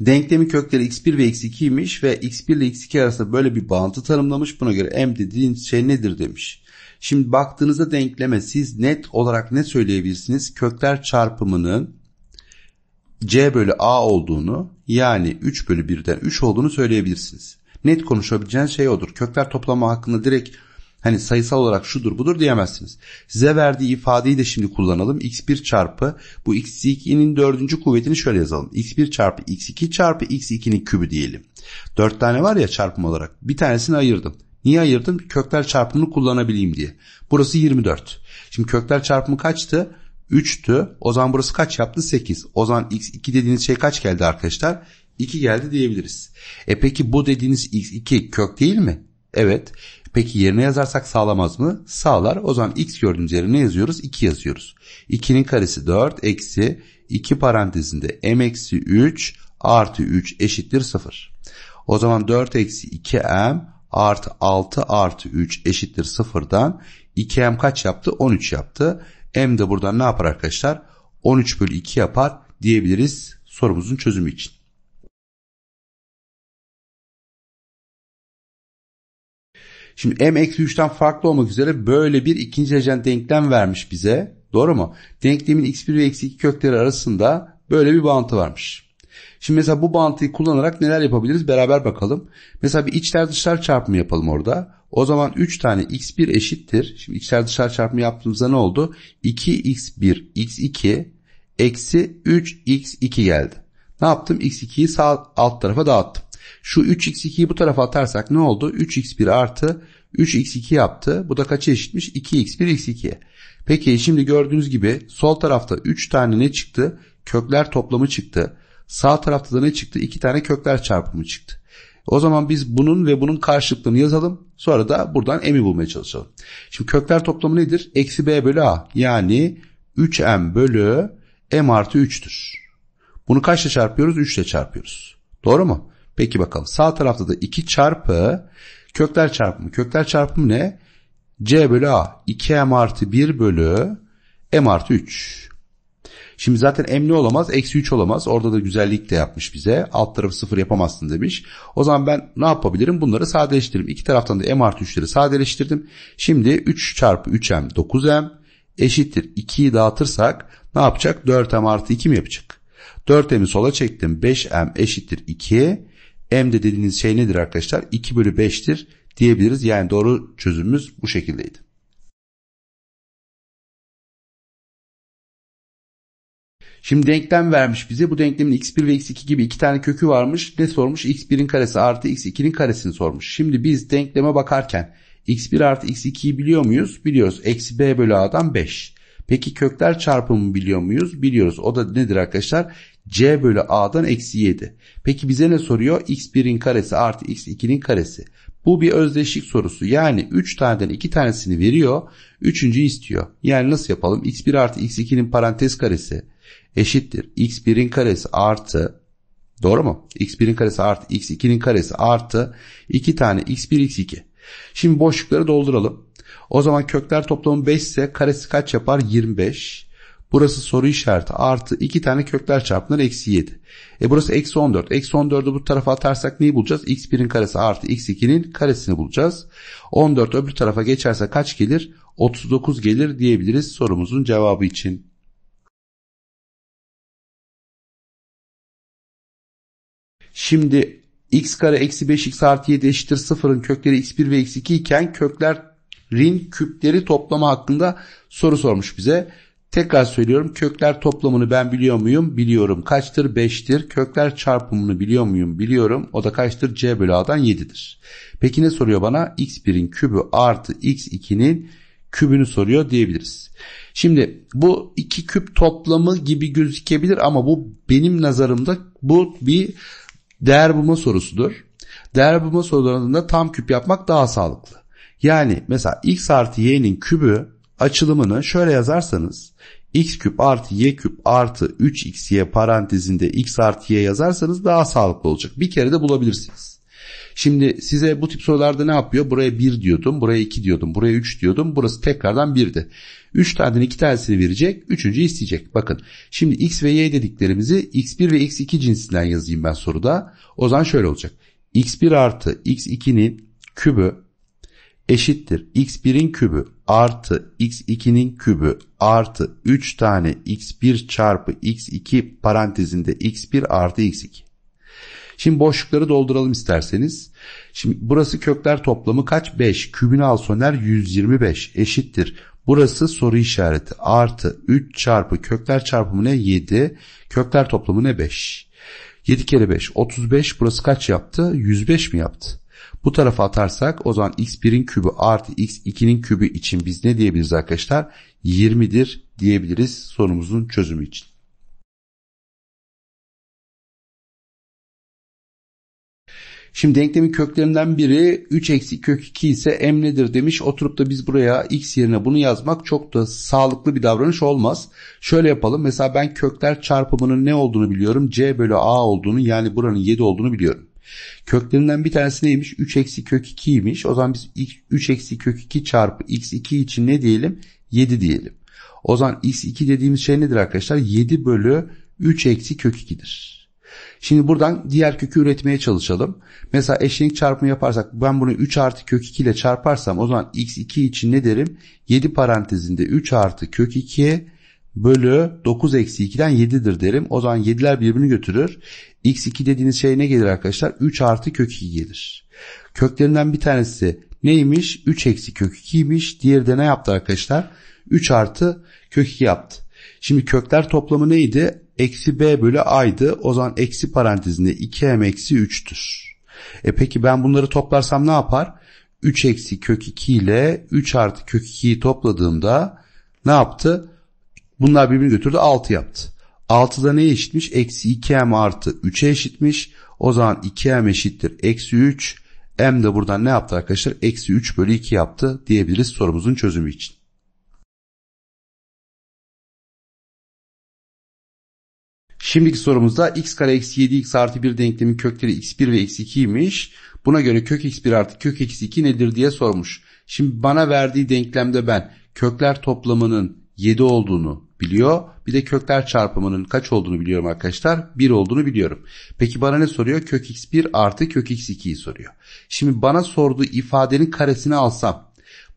Denklemin kökleri x1 ve x2 imiş ve x1 ile x2 arasında böyle bir bağıntı tanımlamış. Buna göre m dediğiniz şey nedir demiş. Şimdi baktığınızda denkleme siz net olarak ne söyleyebilirsiniz? Kökler çarpımının c bölü a olduğunu yani 3 bölü 1'den 3 olduğunu söyleyebilirsiniz. Net konuşabileceğiniz şey odur. Kökler toplama hakkında direkt Hani sayısal olarak şudur budur diyemezsiniz. Size verdiği ifadeyi de şimdi kullanalım. x1 çarpı bu x2'nin dördüncü kuvvetini şöyle yazalım. x1 çarpı x2 çarpı x2'nin kübü diyelim. Dört tane var ya çarpım olarak. Bir tanesini ayırdım. Niye ayırdım? Kökler çarpımını kullanabileyim diye. Burası 24. Şimdi kökler çarpımı kaçtı? 3'tü. O zaman burası kaç yaptı? 8. O zaman x2 dediğiniz şey kaç geldi arkadaşlar? 2 geldi diyebiliriz. E peki bu dediğiniz x2 kök değil mi? Evet. Peki yerine yazarsak sağlamaz mı? Sağlar. O zaman x gördüğümüz yere ne yazıyoruz? 2 yazıyoruz. 2'nin karesi 4 eksi 2 parantezinde m eksi 3 artı 3 eşittir 0. O zaman 4 eksi 2m artı 6 artı 3 eşittir 0'dan 2m kaç yaptı? 13 yaptı. m de buradan ne yapar arkadaşlar? 13 bölü 2 yapar diyebiliriz sorumuzun çözümü için. Şimdi m-3'ten farklı olmak üzere böyle bir ikinci derecen denklem vermiş bize. Doğru mu? Denklemin x1 ve x2 kökleri arasında böyle bir bağıntı varmış. Şimdi mesela bu bağıntıyı kullanarak neler yapabiliriz beraber bakalım. Mesela bir içler dışlar çarpımı yapalım orada. O zaman 3 tane x1 eşittir. Şimdi içler dışlar çarpımı yaptığımızda ne oldu? 2x1 x2 eksi 3x2 geldi. Ne yaptım? x2'yi sağ alt tarafa dağıttım. Şu 3x2'yi bu tarafa atarsak ne oldu? 3x1 artı 3x2 yaptı. Bu da kaça eşitmiş? 2x1 x 2 Peki şimdi gördüğünüz gibi sol tarafta 3 tane ne çıktı? Kökler toplamı çıktı. Sağ tarafta da ne çıktı? 2 tane kökler çarpımı çıktı. O zaman biz bunun ve bunun karşılıklarını yazalım. Sonra da buradan m'i bulmaya çalışalım. Şimdi kökler toplamı nedir? Eksi b bölü a. Yani 3m bölü m artı 3'tür. Bunu kaçla çarpıyoruz? 3 ile çarpıyoruz. Doğru mu? Peki bakalım sağ tarafta da 2 çarpı kökler çarpımı. Kökler çarpımı ne? C bölü A. 2M artı 1 bölü M artı 3. Şimdi zaten M ne olamaz? Eksi 3 olamaz. Orada da güzellik de yapmış bize. Alt tarafı 0 yapamazsın demiş. O zaman ben ne yapabilirim? Bunları sadeleştiririm. İki taraftan da M artı 3'leri sadeleştirdim. Şimdi 3 çarpı 3M 9M eşittir. 2'yi dağıtırsak ne yapacak? 4M artı 2 mi yapacak? 4M'i sola çektim. 5M eşittir 2. M de dediğiniz şey nedir arkadaşlar? 2 bölü 5'tir diyebiliriz. Yani doğru çözümümüz bu şekildeydi. Şimdi denklem vermiş bize. Bu denklemin x1 ve x2 gibi iki tane kökü varmış. Ne sormuş? x1'in karesi artı x2'nin karesini sormuş. Şimdi biz denkleme bakarken x1 artı x2'yi biliyor muyuz? Biliyoruz. Eksi b bölü a'dan 5. Peki kökler çarpımı biliyor muyuz? Biliyoruz. O da nedir arkadaşlar? c bölü a'dan eksi 7. Peki bize ne soruyor? x1'in karesi artı x2'nin karesi. Bu bir özdeşlik sorusu. Yani 3 taneden 2 tanesini veriyor. 3.'ü istiyor. Yani nasıl yapalım? x1 artı x2'nin parantez karesi eşittir. x1'in karesi artı doğru mu? x1'in karesi artı x2'nin karesi artı 2 tane x1 x2. Şimdi boşlukları dolduralım. O zaman kökler toplamı 5 ise karesi kaç yapar? 25. Burası soru işareti. Artı 2 tane kökler çarpımları eksi 7. E burası eksi 14. Eksi 14'ü bu tarafa atarsak neyi bulacağız? x1'in karesi artı x2'nin karesini bulacağız. 14 öbür tarafa geçerse kaç gelir? 39 gelir diyebiliriz sorumuzun cevabı için. Şimdi x kare eksi 5x artı 7 eşittir 0'ın kökleri x1 ve x2 iken köklerin küpleri toplama hakkında soru sormuş bize. Tekrar söylüyorum kökler toplamını ben biliyor muyum? Biliyorum. Kaçtır? 5'tir. Kökler çarpımını biliyor muyum? Biliyorum. O da kaçtır? C bölü A'dan 7'dir. Peki ne soruyor bana? X1'in kübü artı X2'nin kübünü soruyor diyebiliriz. Şimdi bu iki küp toplamı gibi gözükebilir ama bu benim nazarımda bu bir değer bulma sorusudur. Değer bulma sorularında tam küp yapmak daha sağlıklı. Yani mesela x artı y'nin kübü açılımını şöyle yazarsanız x küp artı y küp artı 3xy parantezinde x artı y yazarsanız daha sağlıklı olacak. Bir kere de bulabilirsiniz. Şimdi size bu tip sorularda ne yapıyor? Buraya 1 diyordum, buraya 2 diyordum, buraya 3 diyordum. Burası tekrardan 1'di. 3 tane 2 tanesini verecek, 3. isteyecek. Bakın şimdi x ve y dediklerimizi x1 ve x2 cinsinden yazayım ben soruda. O zaman şöyle olacak. x1 artı x2'nin kübü eşittir x1'in kübü artı x2'nin kübü artı 3 tane x1 çarpı x2 parantezinde x1 artı x2. Şimdi boşlukları dolduralım isterseniz. Şimdi burası kökler toplamı kaç? 5. Kübünü al Soner 125 eşittir. Burası soru işareti artı 3 çarpı kökler çarpımı ne? 7. Kökler toplamı ne? 5. 7 kere 5 35 burası kaç yaptı? 105 mi yaptı? Bu tarafa atarsak o zaman x1'in kübü artı x2'nin kübü için biz ne diyebiliriz arkadaşlar? 20'dir diyebiliriz sorumuzun çözümü için. Şimdi denklemin köklerinden biri 3 eksi kök 2 ise m nedir demiş. Oturup da biz buraya x yerine bunu yazmak çok da sağlıklı bir davranış olmaz. Şöyle yapalım. Mesela ben kökler çarpımının ne olduğunu biliyorum. c bölü a olduğunu yani buranın 7 olduğunu biliyorum. Köklerinden bir tanesi neymiş? 3 eksi kök 2'ymiş. O zaman biz 3 eksi kök 2 çarpı x2 için ne diyelim? 7 diyelim. O zaman x2 dediğimiz şey nedir arkadaşlar? 7 bölü 3 eksi kök 2'dir. Şimdi buradan diğer kökü üretmeye çalışalım. Mesela eşlenik çarpımı yaparsak ben bunu 3 artı kök 2 ile çarparsam o zaman x2 için ne derim? 7 parantezinde 3 artı kök 2 bölü 9 eksi 2'den 7'dir derim. O zaman 7'ler birbirini götürür. X2 dediğiniz şey ne gelir arkadaşlar? 3 artı kök 2 gelir. Köklerinden bir tanesi neymiş? 3 eksi kök 2'ymiş. Diğeri de ne yaptı arkadaşlar? 3 artı kök 2 yaptı. Şimdi kökler toplamı neydi? Eksi b bölü a'ydı. O zaman eksi parantezinde 2m eksi 3'tür. E peki ben bunları toplarsam ne yapar? 3 eksi kök 2 ile 3 artı kök 2'yi topladığımda ne yaptı? Bunlar birbirini götürdü 6 yaptı. 6 da neye eşitmiş? Eksi 2m artı 3'e eşitmiş. O zaman 2m eşittir. Eksi 3. m de buradan ne yaptı arkadaşlar? Eksi 3 bölü 2 yaptı diyebiliriz sorumuzun çözümü için. Şimdiki sorumuzda x kare eksi 7x artı 1 denklemin kökleri x1 ve x2'ymiş. Buna göre kök x1 artı kök x2 nedir diye sormuş. Şimdi bana verdiği denklemde ben kökler toplamının 7 olduğunu biliyor. Bir de kökler çarpımının kaç olduğunu biliyorum arkadaşlar. 1 olduğunu biliyorum. Peki bana ne soruyor? Kök x1 artı kök x2'yi soruyor. Şimdi bana sorduğu ifadenin karesini alsam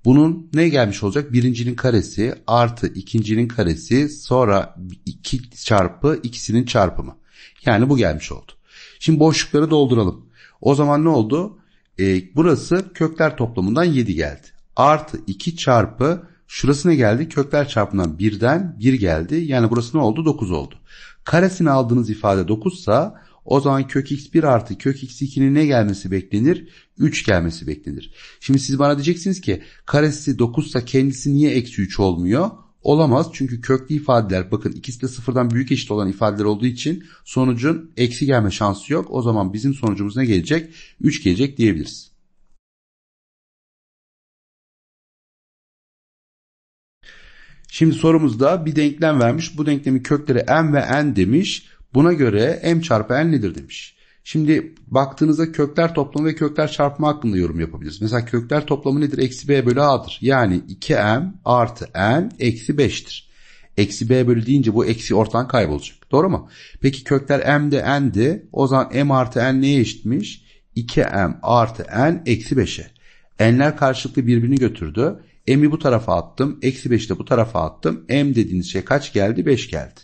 bunun ne gelmiş olacak? Birincinin karesi artı ikincinin karesi sonra 2 çarpı ikisinin çarpımı. Yani bu gelmiş oldu. Şimdi boşlukları dolduralım. O zaman ne oldu? E, burası kökler toplamından 7 geldi. Artı 2 çarpı Şurasına geldi kökler çarpımından birden bir geldi. Yani burası ne oldu? 9 oldu. Karesini aldığınız ifade 9 sa o zaman kök x1 artı kök x2'nin ne gelmesi beklenir? 3 gelmesi beklenir. Şimdi siz bana diyeceksiniz ki karesi 9 ise kendisi niye eksi 3 olmuyor? Olamaz çünkü köklü ifadeler bakın ikisi de sıfırdan büyük eşit olan ifadeler olduğu için sonucun eksi gelme şansı yok. O zaman bizim sonucumuz ne gelecek? 3 gelecek diyebiliriz. Şimdi sorumuzda bir denklem vermiş. Bu denklemin kökleri m ve n demiş. Buna göre m çarpı n nedir demiş. Şimdi baktığınızda kökler toplamı ve kökler çarpımı hakkında yorum yapabiliriz. Mesela kökler toplamı nedir? Eksi b bölü a'dır. Yani 2m artı n eksi 5'tir. Eksi b bölü deyince bu eksi ortadan kaybolacak. Doğru mu? Peki kökler m'de n'di. O zaman m artı n neye eşitmiş? 2m artı n eksi 5'e. N'ler karşılıklı birbirini götürdü m'i bu tarafa attım. Eksi 5'i de bu tarafa attım. m dediğiniz şey kaç geldi? 5 geldi.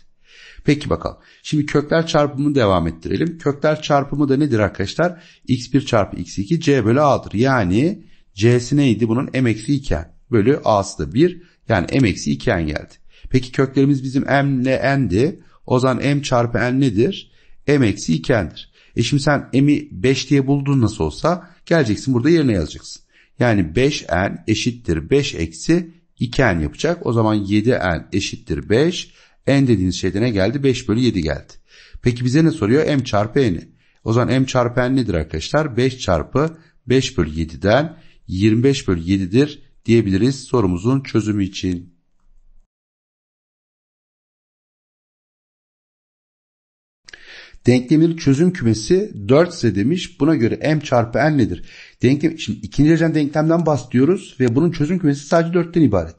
Peki bakalım. Şimdi kökler çarpımını devam ettirelim. Kökler çarpımı da nedir arkadaşlar? x1 çarpı x2 c bölü a'dır. Yani c'si neydi? Bunun m eksi 2 bölü a'sı da 1. Yani m eksi 2 geldi. Peki köklerimiz bizim m ile n'di. O zaman m çarpı n nedir? m eksi 2n'dir. E şimdi sen m'i 5 diye buldun nasıl olsa geleceksin burada yerine yazacaksın. Yani 5n eşittir 5 eksi 2n yapacak. O zaman 7n eşittir 5. n dediğiniz şeyde ne geldi? 5 bölü 7 geldi. Peki bize ne soruyor? m çarpı n'i. O zaman m çarpı n nedir arkadaşlar? 5 çarpı 5 bölü 7'den 25 bölü 7'dir diyebiliriz sorumuzun çözümü için. Denklemin çözüm kümesi 4 ise demiş. Buna göre m çarpı n nedir? Denklem, için ikinci derecen denklemden bahsediyoruz ve bunun çözüm kümesi sadece 4'ten ibaret.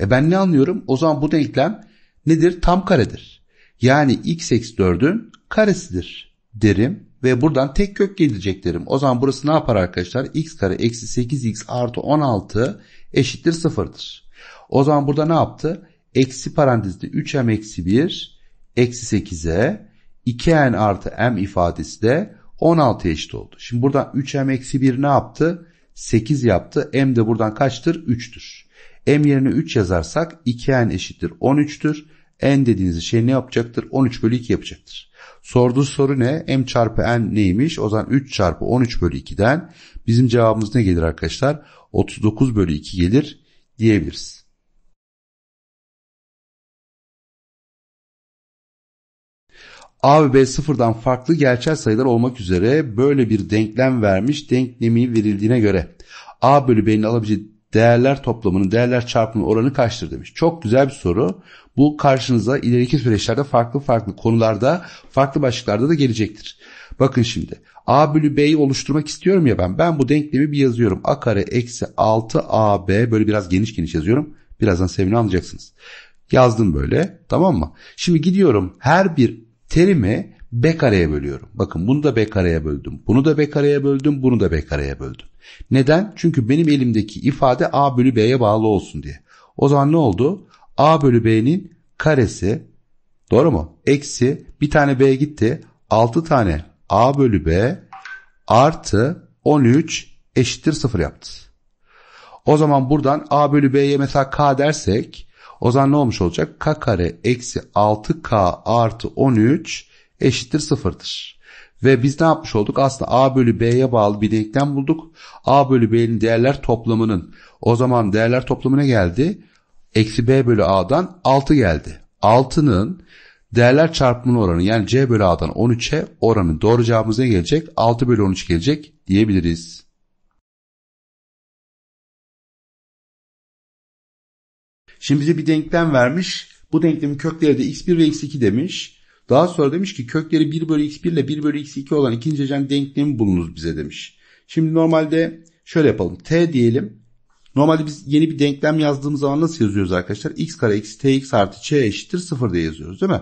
E ben ne anlıyorum? O zaman bu denklem nedir? Tam karedir. Yani x eksi 4'ün karesidir derim ve buradan tek kök gelecek derim. O zaman burası ne yapar arkadaşlar? x kare eksi 8x artı 16 eşittir 0'dır. O zaman burada ne yaptı? Eksi parantezde 3m eksi 1 eksi 8'e 2n artı m ifadesi de 16 eşit oldu. Şimdi buradan 3m eksi 1 ne yaptı? 8 yaptı. m de buradan kaçtır? 3'tür. m yerine 3 yazarsak 2n eşittir 13'tür. n dediğiniz şey ne yapacaktır? 13 bölü 2 yapacaktır. Sorduğu soru ne? m çarpı n neymiş? O zaman 3 çarpı 13 bölü 2'den bizim cevabımız ne gelir arkadaşlar? 39 bölü 2 gelir diyebiliriz. A ve B sıfırdan farklı gerçel sayılar olmak üzere böyle bir denklem vermiş denklemi verildiğine göre A bölü B'nin alabileceği değerler toplamının değerler çarpımının oranı kaçtır demiş. Çok güzel bir soru. Bu karşınıza ileriki süreçlerde farklı farklı konularda farklı başlıklarda da gelecektir. Bakın şimdi A bölü B'yi oluşturmak istiyorum ya ben. Ben bu denklemi bir yazıyorum. A kare eksi 6AB böyle biraz geniş geniş yazıyorum. Birazdan sevini anlayacaksınız. Yazdım böyle tamam mı? Şimdi gidiyorum her bir terimi B kareye bölüyorum. Bakın bunu da B kareye böldüm. Bunu da B kareye böldüm. Bunu da B kareye böldüm. Neden? Çünkü benim elimdeki ifade A bölü B'ye bağlı olsun diye. O zaman ne oldu? A bölü B'nin karesi doğru mu? Eksi bir tane B gitti. 6 tane A bölü B artı 13 eşittir 0 yaptı. O zaman buradan A bölü B'ye mesela K dersek o zaman ne olmuş olacak? K kare eksi 6K artı 13 eşittir sıfırdır. Ve biz ne yapmış olduk? Aslında A bölü B'ye bağlı bir denklem bulduk. A bölü B'nin değerler toplamının o zaman değerler toplamına geldi. Eksi B bölü A'dan 6 geldi. 6'nın değerler çarpımının oranı yani C bölü A'dan 13'e oranı doğru cevabımız ne gelecek? 6 bölü 13 gelecek diyebiliriz. Şimdi bize bir denklem vermiş. Bu denklemin kökleri de x1 ve x2 demiş. Daha sonra demiş ki kökleri 1 bölü x1 ile 1 bölü x2 olan ikinci derecen denklemi bulunuz bize demiş. Şimdi normalde şöyle yapalım. T diyelim. Normalde biz yeni bir denklem yazdığımız zaman nasıl yazıyoruz arkadaşlar? x kare eksi tx artı ç eşittir 0 diye yazıyoruz değil mi?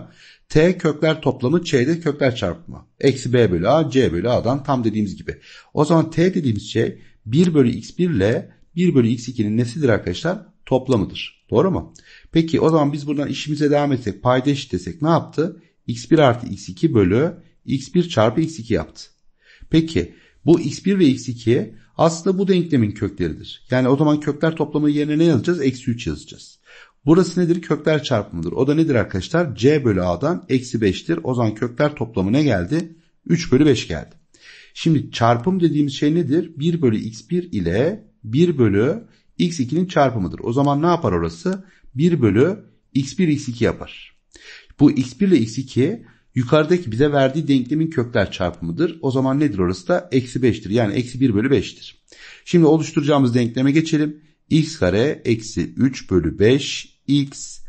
T kökler toplamı ç'de kökler çarpımı. Eksi b bölü a c bölü a'dan tam dediğimiz gibi. O zaman t dediğimiz şey 1 bölü x1 ile 1 bölü x2'nin nesidir arkadaşlar? toplamıdır. Doğru mu? Peki o zaman biz buradan işimize devam etsek paydaş desek ne yaptı? x1 artı x2 bölü x1 çarpı x2 yaptı. Peki bu x1 ve x2 aslında bu denklemin kökleridir. Yani o zaman kökler toplamı yerine ne yazacağız? Eksi 3 yazacağız. Burası nedir? Kökler çarpımıdır. O da nedir arkadaşlar? c bölü a'dan eksi 5'tir. O zaman kökler toplamı ne geldi? 3 bölü 5 geldi. Şimdi çarpım dediğimiz şey nedir? 1 bölü x1 ile 1 bölü x2'nin çarpımıdır. O zaman ne yapar orası? 1 bölü x1 x2 yapar. Bu x1 ile x2 yukarıdaki bize verdiği denklemin kökler çarpımıdır. O zaman nedir orası da? Eksi 5'tir. Yani eksi 1 bölü 5'tir. Şimdi oluşturacağımız denkleme geçelim. x kare eksi 3 bölü 5 x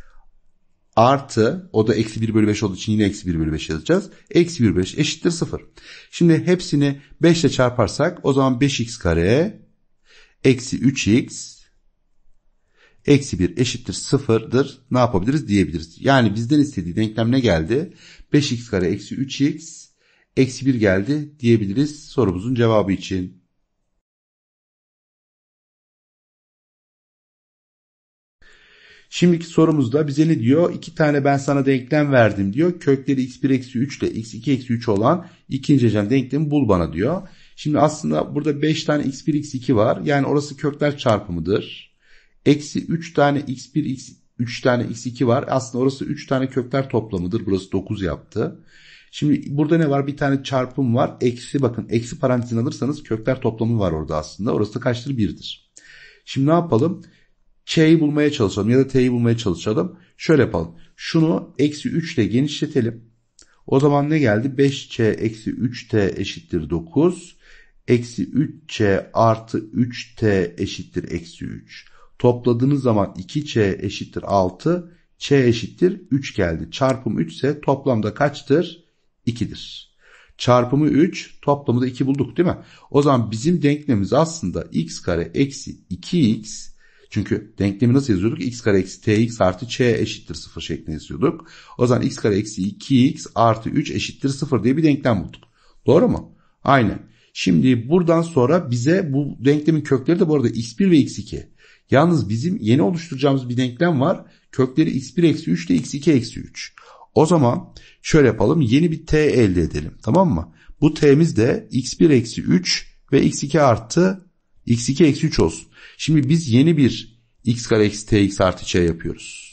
artı o da eksi 1 bölü 5 olduğu için yine eksi 1 bölü 5 yazacağız. Eksi 1 bölü 5 eşittir 0. Şimdi hepsini 5 ile çarparsak o zaman 5x kare eksi 3x eksi 1 eşittir 0'dır ne yapabiliriz diyebiliriz. Yani bizden istediği denklem ne geldi? 5x kare eksi 3x eksi 1 geldi diyebiliriz sorumuzun cevabı için. Şimdiki sorumuzda bize ne diyor? İki tane ben sana denklem verdim diyor. Kökleri x1 eksi 3 ile x2 eksi 3 olan ikinci hecem denklemi bul bana diyor. Şimdi aslında burada 5 tane x1 x2 var. Yani orası kökler çarpımıdır. Eksi 3 tane x1 x 3 tane x2 var. Aslında orası 3 tane kökler toplamıdır. Burası 9 yaptı. Şimdi burada ne var? Bir tane çarpım var. Eksi bakın eksi parantezin alırsanız kökler toplamı var orada aslında. Orası da kaçtır? 1'dir. Şimdi ne yapalım? Ç'yi bulmaya çalışalım ya da T'yi bulmaya çalışalım. Şöyle yapalım. Şunu eksi 3 ile genişletelim. O zaman ne geldi? 5C eksi 3T eşittir 9. Eksi 3C artı 3T eşittir eksi 3. Topladığınız zaman 2C eşittir 6. c eşittir 3 geldi. Çarpım 3 ise toplamda kaçtır? 2'dir. Çarpımı 3 toplamı da 2 bulduk değil mi? O zaman bizim denklemimiz aslında x kare eksi 2x çünkü denklemi nasıl yazıyorduk? x kare eksi tx artı ç eşittir 0 şeklinde yazıyorduk. O zaman x kare eksi 2x artı 3 eşittir 0 diye bir denklem bulduk. Doğru mu? Aynen. Şimdi buradan sonra bize bu denklemin kökleri de bu arada x1 ve x2. Yalnız bizim yeni oluşturacağımız bir denklem var. Kökleri x1 eksi 3 ile x2 eksi 3. O zaman şöyle yapalım. Yeni bir t elde edelim. Tamam mı? Bu t'miz de x1 eksi 3 ve x2 artı x2 eksi 3 olsun. Şimdi biz yeni bir x kare eksi tx artı ç yapıyoruz.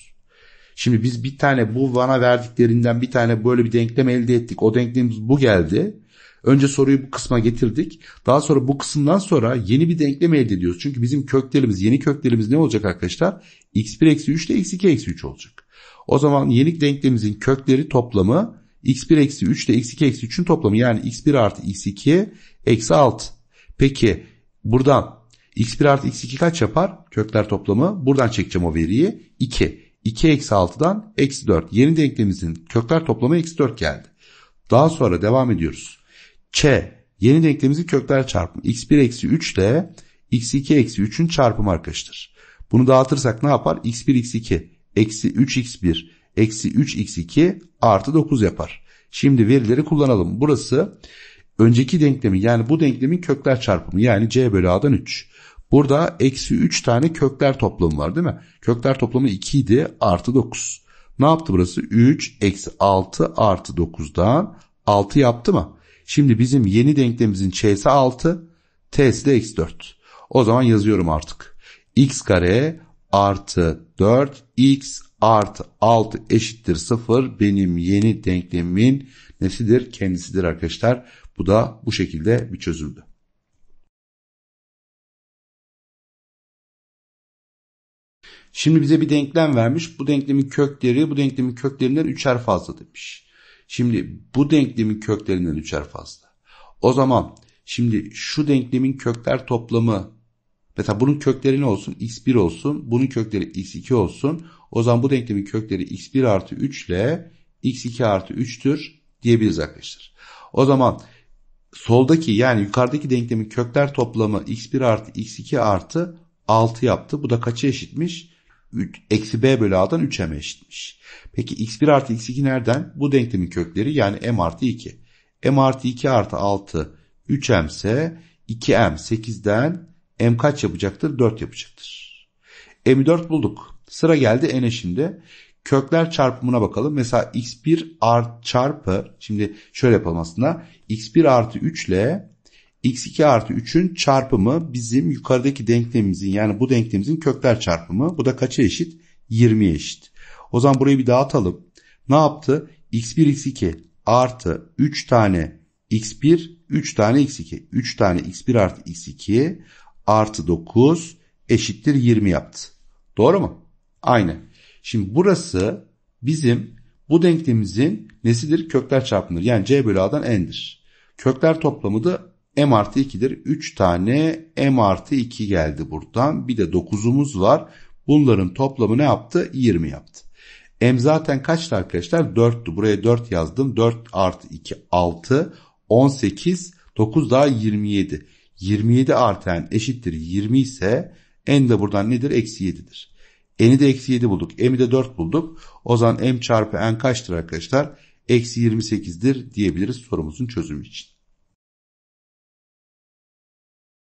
Şimdi biz bir tane bu bana verdiklerinden bir tane böyle bir denklem elde ettik. O denklemimiz bu geldi. Önce soruyu bu kısma getirdik. Daha sonra bu kısımdan sonra yeni bir denklem elde ediyoruz. Çünkü bizim köklerimiz, yeni köklerimiz ne olacak arkadaşlar? x1 eksi 3 ile x2 eksi 3 olacak. O zaman yeni denklemimizin kökleri toplamı x1 eksi 3 ile x2 eksi 3'ün toplamı. Yani x1 artı x2 eksi 6. Peki buradan x1 artı x2 kaç yapar? Kökler toplamı. Buradan çekeceğim o veriyi. 2. 2 eksi 6'dan eksi 4. Yeni denklemimizin kökler toplamı eksi 4 geldi. Daha sonra devam ediyoruz. Ç. Yeni denklemimizin kökler çarpımı. X1 eksi 3 ile X2 eksi 3'ün çarpımı arkadaşlar. Bunu dağıtırsak ne yapar? X1 X2 eksi 3X1 eksi 3X2 artı 9 yapar. Şimdi verileri kullanalım. Burası önceki denklemin yani bu denklemin kökler çarpımı yani C bölü A'dan 3. Burada eksi 3 tane kökler toplamı var değil mi? Kökler toplamı 2 idi artı 9. Ne yaptı burası? 3 eksi 6 artı 9'dan 6 yaptı mı? Şimdi bizim yeni denklemimizin ç'si 6, t'si de x4. O zaman yazıyorum artık. x kare artı 4x artı 6 eşittir 0 benim yeni denklemimin nesidir? Kendisidir arkadaşlar. Bu da bu şekilde bir çözüldü. Şimdi bize bir denklem vermiş. Bu denklemin kökleri, bu denklemin köklerinden 3'er fazla demiş. Şimdi bu denklemin köklerinden üçer fazla. O zaman şimdi şu denklemin kökler toplamı mesela bunun kökleri ne olsun? x1 olsun. Bunun kökleri x2 olsun. O zaman bu denklemin kökleri x1 artı 3 ile x2 artı 3'tür diyebiliriz arkadaşlar. O zaman soldaki yani yukarıdaki denklemin kökler toplamı x1 artı x2 artı 6 yaptı. Bu da kaça eşitmiş? 3, eksi b bölü a'dan 3m'e eşitmiş. Peki x1 artı x2 nereden? Bu denklemin kökleri yani m artı 2. m artı 2 artı 6 3m ise 2m 8'den m kaç yapacaktır? 4 yapacaktır. M 4 bulduk. Sıra geldi n'e şimdi. Kökler çarpımına bakalım. Mesela x1 art çarpı şimdi şöyle yapalım aslında. x1 artı 3 ile x2 artı 3'ün çarpımı bizim yukarıdaki denklemimizin yani bu denklemimizin kökler çarpımı. Bu da kaça eşit? 20'ye eşit. O zaman burayı bir dağıtalım. Ne yaptı? x1 x2 artı 3 tane x1 3 tane x2 3 tane x1 artı x2 artı 9 eşittir 20 yaptı. Doğru mu? Aynı. Şimdi burası bizim bu denklemimizin nesidir? Kökler çarpımıdır. Yani c bölü a'dan n'dir. Kökler toplamı da M artı 2'dir. 3 tane M artı 2 geldi buradan. Bir de 9'umuz var. Bunların toplamı ne yaptı? 20 yaptı. M zaten kaçtı arkadaşlar? 4'tü. Buraya 4 yazdım. 4 artı 2 6. 18. 9 daha 27. 27 artan eşittir 20 ise n de buradan nedir? Eksi 7'dir. N'i de eksi 7 bulduk. M'i de 4 bulduk. O zaman m çarpı n kaçtır arkadaşlar? Eksi 28'dir diyebiliriz sorumuzun çözümü için.